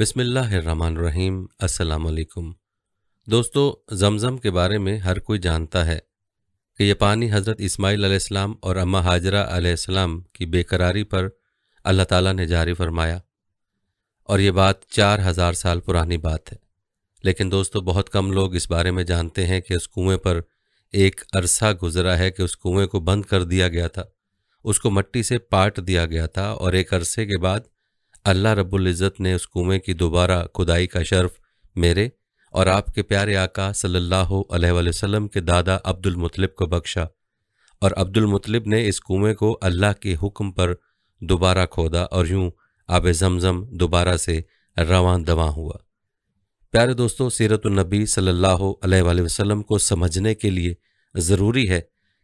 बिसमीम् असलकुम दोस्तों जमज़म के बारे में हर कोई जानता है कि यह पानी हज़रत इस्माईल आसमाम और अम्मा हाजरा आसमाम की बेकरारी पर अल्लाह ताला ने जारी फरमाया और ये बात चार हज़ार साल पुरानी बात है लेकिन दोस्तों बहुत कम लोग इस बारे में जानते हैं कि उस कुएँ पर एक अरसा गुजरा है कि उस कुएँ को बंद कर दिया गया था उसको मट्टी से पाट दिया गया था और एक अरसे के बाद अल्लाह रब्बुल इज़्ज़त ने उस कुएँ की दोबारा खुदाई का शर्फ मेरे और आपके प्यारे आका सल्लल्लाहु अलैहि वसल्लम के दादा अब्दुल मुतलिब को बख्शा और अब्दुल मुतलिब ने इस कुएँ को अल्लाह के हुक्म पर दोबारा खोदा और यूं आब जमज़म दोबारा से रवान दवा हुआ प्यारे दोस्तों सीरत नबी सल्लल्लाहु अलैहि वसल्लम को समझने के लिए ज़रूरी है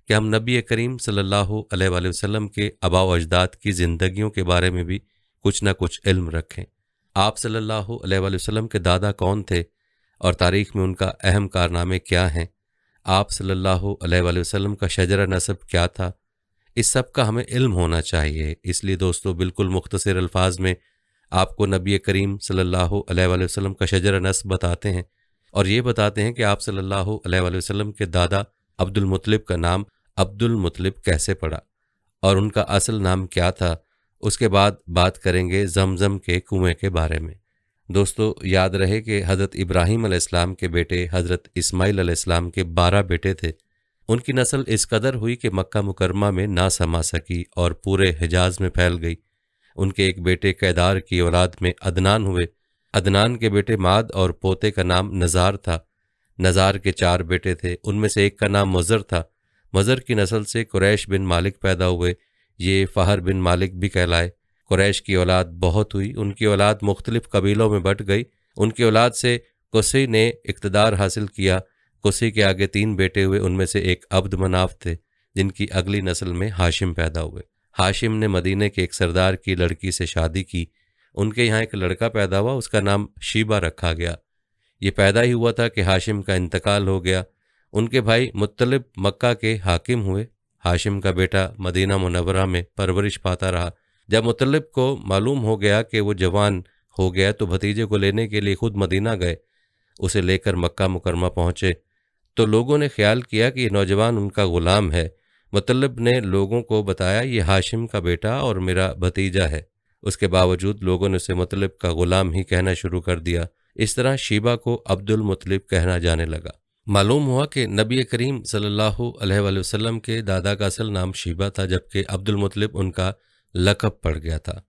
कि हम नबी करीम सल्लल्लाहु अलैहि वसल्लम के आबाव अजदाद की ज़िंदगियों के बारे में भी कुछ ना कुछ इल्म रखें आप सल्लल्लाहु अलैहि वसल्लम के दादा कौन थे और तारीख में उनका अहम कारनामे क्या हैं आप सल्लल्लाहु अलैहि वसल्लम का शजरा नसब क्या था इस सब का हमें इल्म होना चाहिए इसलिए दोस्तों बिल्कुल मुख्तसर अल्फाज में आपको नबी करीम सल्लल्लाहु अलैहि वसल्लम का शजरा नसब बताते हैं और ये बताते हैं कि आप सल्लल्लाहु अलैहि वसल्लम के दादा अब्दुल मुतलिब का नाम अब्दुल मुतलिब कैसे पड़ा और उनका असल नाम क्या था उसके बाद बात करेंगे जमजम के कुएं के बारे में दोस्तों याद रहे कि हज़रत इब्राहिम अलैहिस्सलाम के बेटे हज़रत इस्माइल अलैहिस्सलाम के बारह बेटे थे उनकी नस्ल इस कदर हुई कि मक्का मुकरमा में ना समा सकी और पूरे हिजाज में फैल गई उनके एक बेटे कैदार की औलाद में अदनान हुए अदनान के बेटे माद और पोते का नाम नज़ार था नज़ार के चार बेटे थे उनमें से एक का नाम मज़र था मज़र की नस्ल से कुरैश बिन मालिक पैदा हुए ये फ़हर बिन मालिक भी कहलाए कुरैश की औलाद बहुत हुई उनकी औलाद मुख्तलिफ़ कबीलों में बट गई उनकी औलाद से कुसी ने इकतदार हासिल किया कुसी के आगे तीन बेटे हुए उनमें से एक अब्द मनाफ थे जिनकी अगली नस्ल में हाशिम पैदा हुए हाशिम ने मदीने के एक सरदार की लड़की से शादी की उनके यहाँ एक लड़का पैदा हुआ उसका नाम शीबा रखा गया ये पैदा ही हुआ था कि हाशिम का इंतकाल हो गया उनके भाई मुतलब मक्का के हाकिम हुए हाशिम का बेटा मदीना मुनवरा में परवरिश पाता रहा जब मुतलब को मालूम हो गया कि वो जवान हो गया तो भतीजे को लेने के लिए खुद मदीना गए उसे लेकर मक्का मुकरमा पहुँचे तो लोगों ने ख्याल किया कि नौजवान उनका ग़ुलाम है मुतलब ने लोगों को बताया ये हाशिम का बेटा और मेरा भतीजा है उसके बावजूद लोगों ने उसे मतलब का ग़ुलाम ही कहना शुरू कर दिया इस तरह शीबा को अब्दुल मुतलब कहना जाने लगा मालूम हुआ कि नबी करीम सल्लल्लाहु अलैहि वसल्लम के दादा का असल नाम शीबा था जबकि अब्दुल मुतलिब उनका लकब पड़ गया था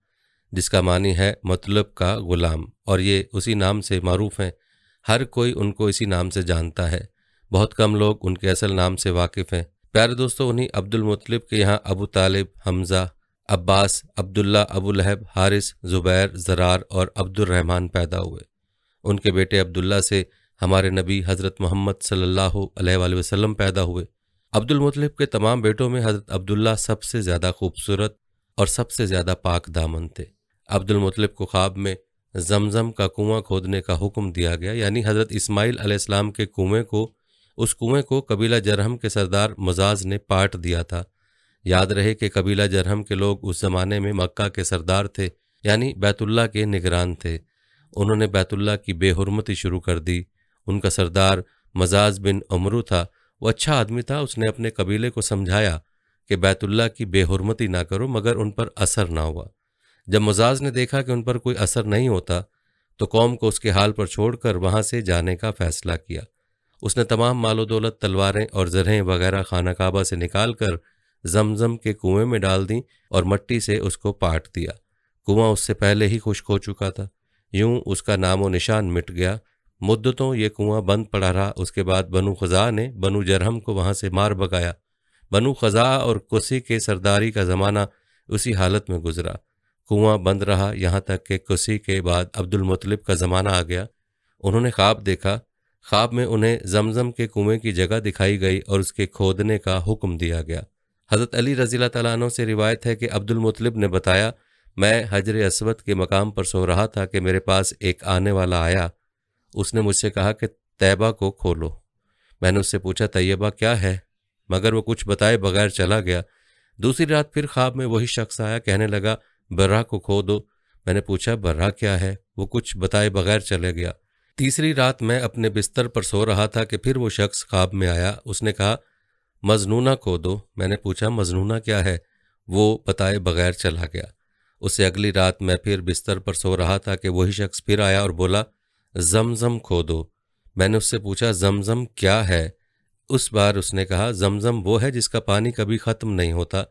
जिसका मानी है मतलब का गुलाम और ये उसी नाम से मरूफ़ हैं हर कोई उनको इसी नाम से जानता है बहुत कम लोग उनके असल नाम से वाकिफ़ हैं प्यारे दोस्तों उन्हीं अब्दुल मुतलिब के यहाँ अबू तालिब हमज़ा अब्बास अब्दुल्ला अबू लहब हारिस ज़ुबैर ज़रार और अब्दुलरहमान पैदा हुए उनके बेटे अब्दुल्ला से हमारे नबी हज़रत मोहम्मद सल्ला अलैहि वसल्लम पैदा हुए अब्दुल मुतलिब के तमाम बेटों में हज़रत अब्दुल्ला सबसे ज़्यादा खूबसूरत और सबसे ज़्यादा पाक दामन थे अब्दुल मुतलिब को ख्वाब में जमजम का कुआं खोदने का हुक्म दिया गया यानी हज़रत इसमाइल आलाम के कुएँ को उस कुएँ को कबीला जरहम के सरदार मजाज ने पाट दिया था याद रहे कि कबीला जरहम के लोग उस ज़माने में मक्का के सरदार थे यानी बैतुल्ला के निगरान थे उन्होंने बैतुल्ला की बेहरमती शुरू कर दी उनका सरदार मजाज बिन अमरू था वो अच्छा आदमी था उसने अपने कबीले को समझाया कि बैतुल्ला की बेहरमती ना करो मगर उन पर असर ना हुआ जब मजाज ने देखा कि उन पर कोई असर नहीं होता तो कौम को उसके हाल पर छोड़कर वहां से जाने का फैसला किया उसने तमाम मालो दौलत तलवारें और जरहें वगैरह खाना काबा से निकाल कर जमजम के कुएं में डाल दी और मट्टी से उसको पाट दिया कुआं उससे पहले ही खुश्क हो चुका था यूं उसका नामो निशान मिट गया मुद्दतों तो ये कुआं बंद पड़ा रहा उसके बाद बनु खजा ने बनु जरहम को वहाँ से मार बकाया बनु खजा और कुसी के सरदारी का ज़माना उसी हालत में गुजरा कुआं बंद रहा यहाँ तक कि कुसी के बाद अब्दुल मुतलिब का ज़माना आ गया उन्होंने ख्वाब देखा ख्वाब में उन्हें जमजम के कुएं की जगह दिखाई गई और उसके खोदने का हुक्म दिया गया हज़रत अली रजी तैन से रिवायत है कि अब्दुल मुतलिब ने बताया मैं हजर असवद के मकाम पर सो रहा था कि मेरे पास एक आने वाला आया उसने मुझसे कहा कि तैयबा को खोलो मैंने उससे पूछा तैयबा क्या है मगर वो कुछ बताए बगैर चला गया दूसरी रात फिर ख्वाब में वही शख्स आया कहने लगा बर्रा को खो दो मैंने पूछा बर्रा क्या है वो कुछ बताए बगैर चले गया तीसरी रात मैं अपने बिस्तर पर सो रहा था कि फिर वो शख्स ख्वाब में आया उसने कहा मजनूना खो दो मैंने पूछा मजनूना क्या है वो बताए बगैर चला गया उससे अगली रात मैं फिर बिस्तर पर सो रहा था कि वही शख्स फिर आया और बोला जमजम खो दो मैंने उससे पूछा जमजम क्या है उस बार उसने कहा जमजम वो है जिसका पानी कभी ख़त्म नहीं होता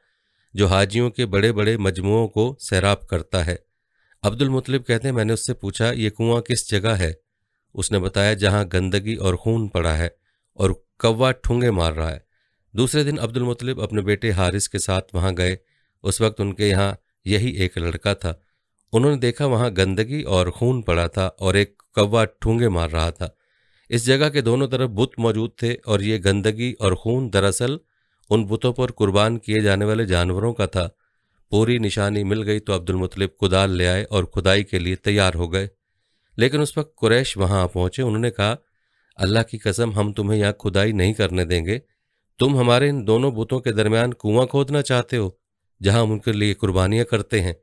जो हाजियों के बड़े बड़े मजमुओं को सैराब करता है अब्दुल मुतलिब कहते हैं मैंने उससे पूछा ये कुआं किस जगह है उसने बताया जहाँ गंदगी और खून पड़ा है और कौवा ठूंगे मार रहा है दूसरे दिन अब्दुल मुतलिब अपने बेटे हारिस के साथ वहाँ गए उस वक्त उनके यहाँ यही एक लड़का था उन्होंने देखा वहाँ गंदगी और खून पड़ा था और एक कौवा ठूंगे मार रहा था इस जगह के दोनों तरफ बुत मौजूद थे और ये गंदगी और खून दरअसल उन बुतों पर कुर्बान किए जाने वाले जानवरों का था पूरी निशानी मिल गई तो अब्दुल मुतलिब कुदाल ले आए और खुदाई के लिए तैयार हो गए लेकिन उस वक्त कुरैश वहां पहुँचे पहुंचे उन्होंने कहा अल्लाह की कसम हम तुम्हें यहाँ खुदाई नहीं करने देंगे तुम हमारे इन दोनों बुतों के दरमियान कुआं खोदना चाहते हो जहां हम उनके लिए कुर्बानियां करते हैं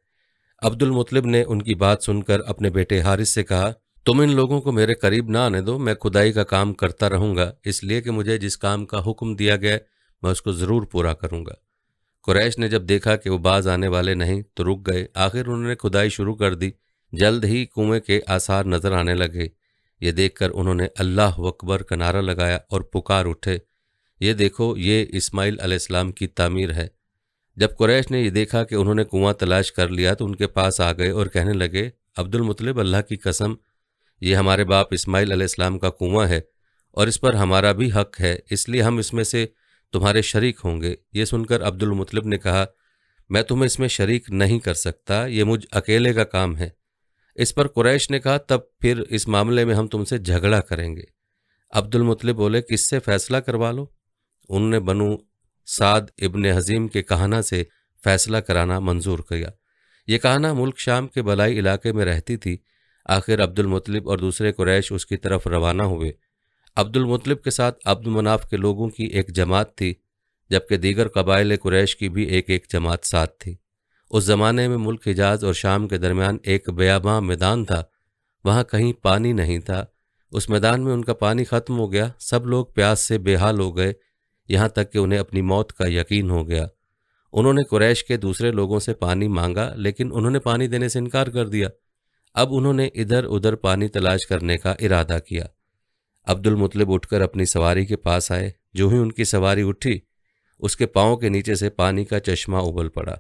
अब्दुल मुतलिब ने उनकी बात सुनकर अपने बेटे हारिस से कहा तुम इन लोगों को मेरे करीब ना आने दो मैं खुदाई का काम करता रहूंगा इसलिए कि मुझे जिस काम का हुक्म दिया गया मैं उसको ज़रूर पूरा करूंगा कुरैश ने जब देखा कि वो बाज आने वाले नहीं तो रुक गए आखिर उन्होंने खुदाई शुरू कर दी जल्द ही कुएं के आसार नजर आने लगे ये देखकर उन्होंने अल्लाह अकबर का नारा लगाया और पुकार उठे ये देखो ये इस्माइल अलैहिस्सलाम की तामीर है जब कुरैश ने यह देखा कि उन्होंने कुआं तलाश कर लिया तो उनके पास आ गए और कहने लगे अब्दुल मुतलब अल्लाह की कसम ये हमारे बाप इस्माईल अलैहिस्सलाम का कुआं है और इस पर हमारा भी हक है इसलिए हम इसमें से तुम्हारे शरीक होंगे ये सुनकर अब्दुल मुतलब ने कहा मैं तुम्हें इसमें शरीक नहीं कर सकता ये मुझ अकेले का काम है इस पर कुरैश ने कहा तब फिर इस मामले में हम तुमसे झगड़ा करेंगे अब्दुल मुतलब बोले किससे फैसला करवा लो उनने बनु साद इब्ने हजीम के कहाना से फैसला कराना मंजूर किया ये कहाना मुल्क शाम के बलाई इलाके में रहती थी आखिर अब्दुल मुतलिब और दूसरे कुरैश उसकी तरफ रवाना हुए अब्दुल मुतलिब के साथ अब्दुल मुनाफ के लोगों की एक जमात थी जबकि दीगर कबाइल कुरैश की भी एक एक जमात साथ थी उस ज़माने में मुल्क हिजाज और शाम के दरमियान एक बयाबा मैदान था वहाँ कहीं पानी नहीं था उस मैदान में उनका पानी ख़त्म हो गया सब लोग प्यास से बेहाल हो गए यहाँ तक कि उन्हें अपनी मौत का यकीन हो गया उन्होंने कुरैश के दूसरे लोगों से पानी मांगा लेकिन उन्होंने पानी देने से इनकार कर दिया अब उन्होंने इधर उधर पानी तलाश करने का इरादा किया अब्दुल मुतलिब उठकर अपनी सवारी के पास आए जो ही उनकी सवारी उठी उसके पाँव के नीचे से पानी का चश्मा उबल पड़ा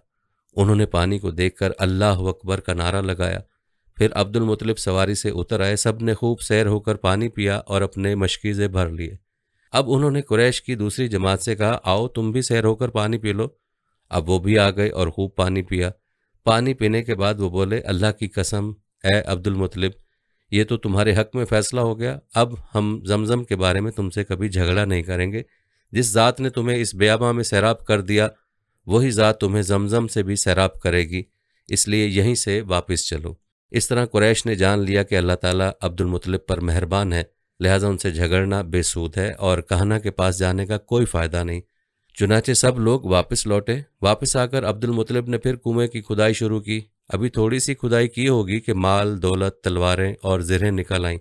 उन्होंने पानी को देखकर अल्लाह अकबर का नारा लगाया फिर अब्दुल मुतलिब सवारी से उतर आए सब ने खूब सैर होकर पानी पिया और अपने मशकीज़े भर लिए अब उन्होंने कुरैश की दूसरी जमात से कहा आओ तुम भी सैर होकर पानी पी लो अब वो भी आ गए और खूब पानी पिया पानी पीने के बाद वो बोले अल्लाह की कसम ए अब्दुल मुतलिब ये तो तुम्हारे हक में फैसला हो गया अब हम जमजम के बारे में तुमसे कभी झगड़ा नहीं करेंगे जिस ज़ात ने तुम्हें इस बयाबा में सैराब कर दिया वही ज़ात तुम्हें जमजम से भी सैराब करेगी इसलिए यहीं से वापस चलो इस तरह कुरैश ने जान लिया कि अल्लाह ताला अब्दुल मुतलिब पर मेहरबान है लिहाजा उनसे झगड़ना बेसूद है और कहना के पास जाने का कोई फ़ायदा नहीं चुनाचे सब लोग वापस लौटे वापस आकर अब्दुल मुतलिब ने फिर कुएं की खुदाई शुरू की अभी थोड़ी सी खुदाई की होगी कि माल दौलत तलवारें और जरहें निकल आईं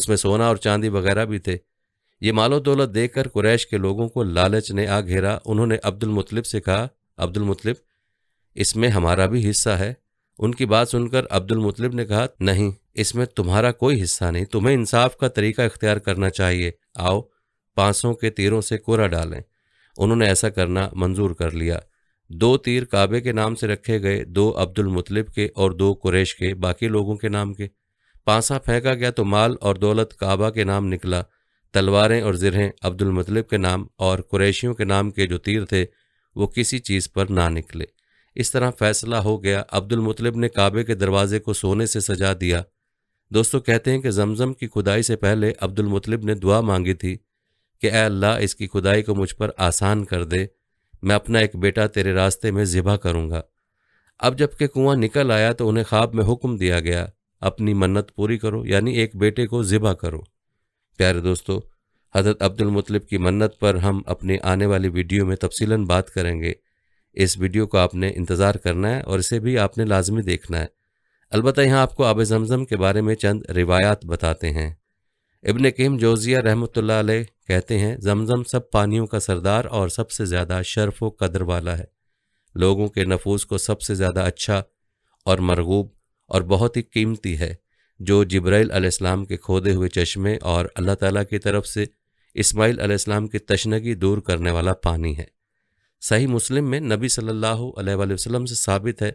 उसमें सोना और चांदी वगैरह भी थे ये मालो दौलत देखकर कुरैश के लोगों को लालच ने आ घेरा उन्होंने अब्दुल मुतलिब से कहा अब्दुल मुतलिब इसमें हमारा भी हिस्सा है उनकी बात सुनकर अब्दुल मुतलिब ने कहा नहीं इसमें तुम्हारा कोई हिस्सा नहीं तुम्हें इंसाफ का तरीका इख्तियार करना चाहिए आओ पांसों के तीरों से कोरा डालें उन्होंने ऐसा करना मंजूर कर लिया दो तीर काबे के नाम से रखे गए दो अब्दुल मुतलिब के और दो कुरैश के बाकी लोगों के नाम के पांसा फेंका गया तो माल और दौलत काबा के नाम निकला तलवारें और जिरहें अब्दुल मुतलिब के नाम और कुरैशियों के नाम के जो तीर थे वो किसी चीज़ पर ना निकले इस तरह फैसला हो गया अब्दुल मुतलिब ने काबे के दरवाजे को सोने से सजा दिया दोस्तों कहते हैं कि जमजम की खुदाई से पहले अब्दुल मुतलिब ने दुआ मांगी थी कि अल्लाह इसकी खुदाई को मुझ पर आसान कर दे मैं अपना एक बेटा तेरे रास्ते में ज़िबा करूँगा अब जबकि कुआं निकल आया तो उन्हें ख्वाब में हुक्म दिया गया अपनी मन्नत पूरी करो यानी एक बेटे को ज़िबा करो प्यारे दोस्तों हज़रत अब्दुलमतलब की मन्नत पर हम अपने आने वाली वीडियो में तफसीला बात करेंगे इस वीडियो को आपने इंतज़ार करना है और इसे भी आपने लाजमी देखना है अलबत्त यहाँ आपको आब जमज़म के बारे में चंद रिवायात बताते हैं इबन कीम जोजिया रहमत कहते हैं जमजम सब पानियों का सरदार और सबसे ज़्यादा शर्फ व कदर वाला है लोगों के नफूस को सबसे ज़्यादा अच्छा और मरगूब और बहुत ही कीमती है जो जब्राईल अलैहिस्सलाम के खोदे हुए चश्मे और अल्लाह ताला की तरफ से इस्माइल अलैहिस्सलाम की तशनगी दूर करने वाला पानी है सही मुस्लिम में नबी सल्लल्लाहु अलैहि वसल्लम से साबित है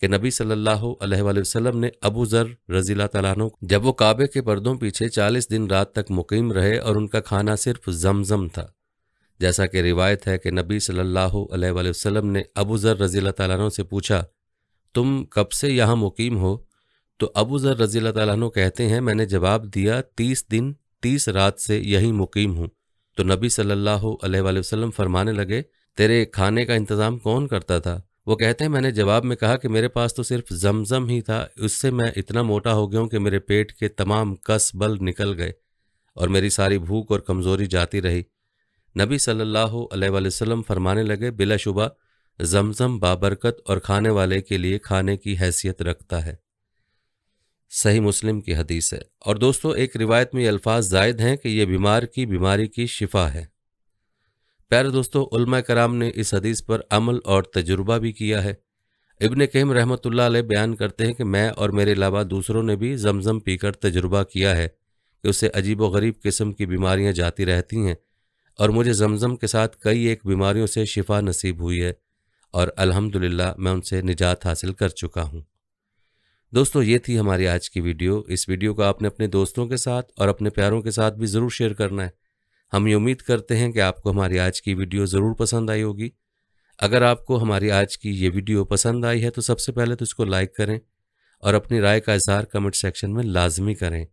कि नबी सल्लल्लाहु अलैहि वसल्लम ने अबू ज़र रजी तलानों जब वो काबे के पर्दों पीछे चालीस दिन रात तक मुकीम रहे और उनका खाना सिर्फ जमजम था जैसा कि रिवायत है कि नबी सल्लल्लाहु अलैहि वसल्लम ने अबू ज़र रजी तलानों से पूछा तुम कब से यहाँ मुकीम हो तो अबू ज़र रजी तलानों कहते हैं मैंने जवाब दिया तीस दिन तीस रात से यहीं मुकीम हूँ तो नबी सल्लल्लाहु अलैहि वसल्लम फरमाने लगे तेरे खाने का इंतज़ाम कौन करता था वो कहते हैं मैंने जवाब में कहा कि मेरे पास तो सिर्फ जमजम ही था उससे मैं इतना मोटा हो गया हूँ कि मेरे पेट के तमाम कस बल निकल गए और मेरी सारी भूख और कमज़ोरी जाती रही नबी सल्लल्लाहु अलैहि वसल्लम फरमाने लगे बिलाशुबा जमजम बाबरकत और खाने वाले के लिए खाने की हैसियत रखता है सही मुस्लिम की हदीस है और दोस्तों एक रिवायत में ये अल्फाज जायद हैं कि ये बीमार की बीमारी की शिफा है प्यारे दोस्तों उलमा कराम ने इस हदीस पर अमल और तजुर्बा भी किया है इबन कहम रहमतुल्ला बयान करते हैं कि मैं और मेरे अलावा दूसरों ने भी जमजम पीकर तजुर्बा किया है कि उससे अजीब व गरीब किस्म की बीमारियां जाती रहती हैं और मुझे जमजम के साथ कई एक बीमारियों से शिफा नसीब हुई है और अल्हम्दुलिल्लाह मैं उनसे निजात हासिल कर चुका हूँ दोस्तों ये थी हमारी आज की वीडियो इस वीडियो को आपने अपने दोस्तों के साथ और अपने प्यारों के साथ भी ज़रूर शेयर करना है हम ये उम्मीद करते हैं कि आपको हमारी आज की वीडियो ज़रूर पसंद आई होगी अगर आपको हमारी आज की ये वीडियो पसंद आई है तो सबसे पहले तो इसको लाइक करें और अपनी राय का इजहार कमेंट सेक्शन में लाजमी करें